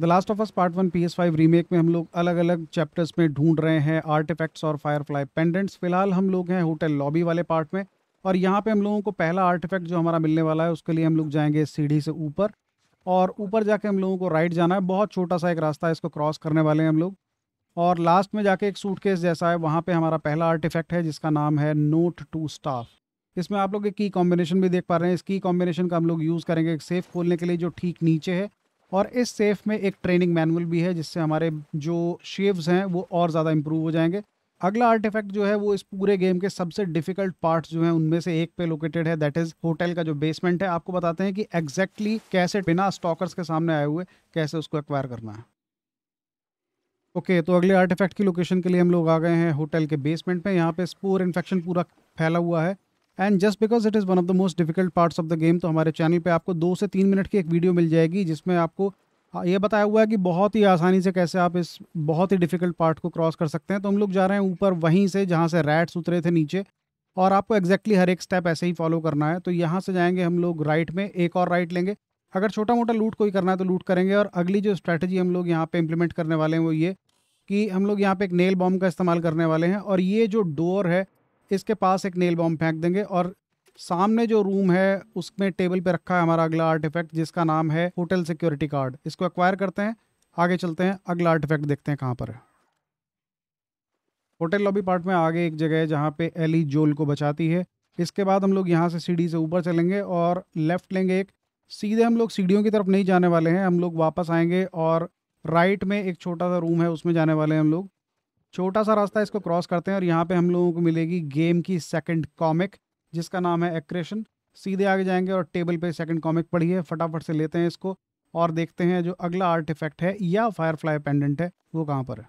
the last of us part one P S five remake में हम लोग अलग अलग चैप्टर्स में ढूंढ रहे हैं आर्ट इफेक्ट्स और फायरफ्लाई पेंडेंट्स फिलहाल हम लोग हैं होटल लॉबी वाले पार्ट में और यहाँ पे हम लोगों को पहला आर्ट इफेक्ट जो हमारा मिलने वाला है उसके लिए हम लोग जाएंगे सीढ़ी से ऊपर और ऊपर जाके हम लोगों को राइट जाना है बहुत छोटा सा एक रास्ता है इसको क्रॉस करने वाले हैं हम लोग और लास्ट में जाके एक सूटकेस जैसा है वहाँ पे हमारा पहला आर्ट इफेक्ट है जिसका नाम है नोट टू स्टाफ इसमें आप लोग एक की कॉम्बिनेशन भी देख पा रहे हैं इस की कॉम्बिनेशन का हम लोग यूज़ करेंगे एक सेफ खोलने के लिए जो ठीक नीचे है और इस सेफ में एक ट्रेनिंग मैनुअल भी है जिससे हमारे जो शेव्स हैं वो और ज़्यादा इम्प्रूव हो जाएंगे अगला आर्टिफैक्ट जो है वो इस पूरे गेम के सबसे डिफिकल्ट पार्ट्स जो हैं उनमें से एक पे लोकेटेड है दैट इज होटल का जो बेसमेंट है आपको बताते हैं कि एग्जैक्टली exactly कैसे बिना स्टॉकर्स के सामने आए हुए कैसे उसको एक्वायर करना है ओके okay, तो अगले आर्टिफैक्ट की लोकेशन के लिए हम लोग आ गए हैं होटल के बेसमेंट में यहाँ पे स्पोर इन्फेक्शन पूरा फैला हुआ है and just because it is one of the most difficult parts of the game तो हमारे चैनल पे आपको दो से तीन मिनट की एक वीडियो मिल जाएगी जिसमें आपको हाँ, ये बताया हुआ है कि बहुत ही आसानी से कैसे आप इस बहुत ही डिफिकल्ट पार्ट को क्रॉस कर सकते हैं तो हम लोग जा रहे हैं ऊपर वहीं से जहाँ से रैट्स उतरे थे नीचे और आपको एग्जैक्टली हर एक स्टेप ऐसे ही फॉलो करना है तो यहाँ से जाएंगे हम लोग राइट में एक और राइट लेंगे अगर छोटा मोटा लूट कोई करना है तो लूट करेंगे और अगली जो स्ट्रैटेजी हम लोग यहाँ पे इम्प्लीमेंट करने वाले हैं वो ये कि हम लोग यहाँ पे एक नेल बॉम्ब का इस्तेमाल करने वाले हैं और ये जो डोर है इसके पास एक नेल बॉम्ब फेंक देंगे और सामने जो रूम है उसमें टेबल पे रखा है हमारा अगला आर्टिफैक्ट जिसका नाम है होटल सिक्योरिटी कार्ड इसको एक्वायर करते हैं आगे चलते हैं अगला आर्टिफैक्ट देखते हैं कहाँ पर है होटल लॉबी पार्ट में आगे एक जगह है जहाँ पे एली जोल को बचाती है इसके बाद हम लोग यहाँ से सीढ़ी से ऊपर चलेंगे और लेफ़्ट लेंगे एक सीधे हम लोग सीढ़ियों की तरफ नहीं जाने वाले हैं हम लोग वापस आएंगे और राइट में एक छोटा सा रूम है उसमें जाने वाले हैं हम लोग छोटा सा रास्ता इसको क्रॉस करते हैं और यहाँ पे हम लोगों को मिलेगी गेम की सेकंड कॉमिक जिसका नाम है एक्रेशन सीधे आगे जाएंगे और टेबल पे सेकंड कॉमिक पढ़िए फटाफट से लेते हैं इसको और देखते हैं जो अगला इफेक्ट है या फायरफ्लाई पेंडेंट है वो कहाँ पर है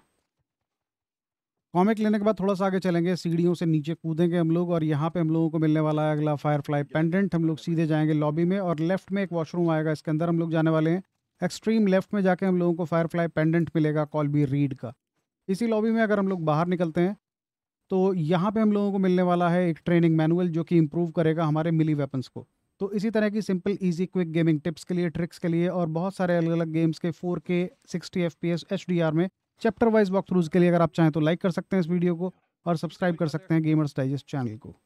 कॉमिक लेने के बाद थोड़ा सा आगे चलेंगे सीढ़ियों से नीचे कूदेंगे हम लोग और यहाँ पे हम लोगों को मिलने वाला है अगला फायरफ्लाई पेंडेंट हम लोग सीधे जाएंगे लॉबी में और लेफ्ट में एक वॉशरूम आएगा इसके अंदर हम लोग जाने वाले हैं एक्सट्रीम लेफ्ट में जाके हम लोगों को फायरफ्लाई पेंडेंट मिलेगा कॉल बी रीड का इसी लॉबी में अगर हम लोग बाहर निकलते हैं तो यहाँ पे हम लोगों को मिलने वाला है एक ट्रेनिंग मैनुअल जो कि इम्प्रूव करेगा हमारे मिली वेपन्स को तो इसी तरह की simple easy quick gaming tips के लिए ट्रिक्स के लिए और बहुत सारे अलग अलग गेम्स के 4K 60 एफ पी में चैप्टर वाइज वॉक थ्रूज के लिए अगर आप चाहें तो लाइक कर सकते हैं इस वीडियो को और सब्सक्राइब कर सकते हैं गेमर्स डाइजेस्ट चैनल को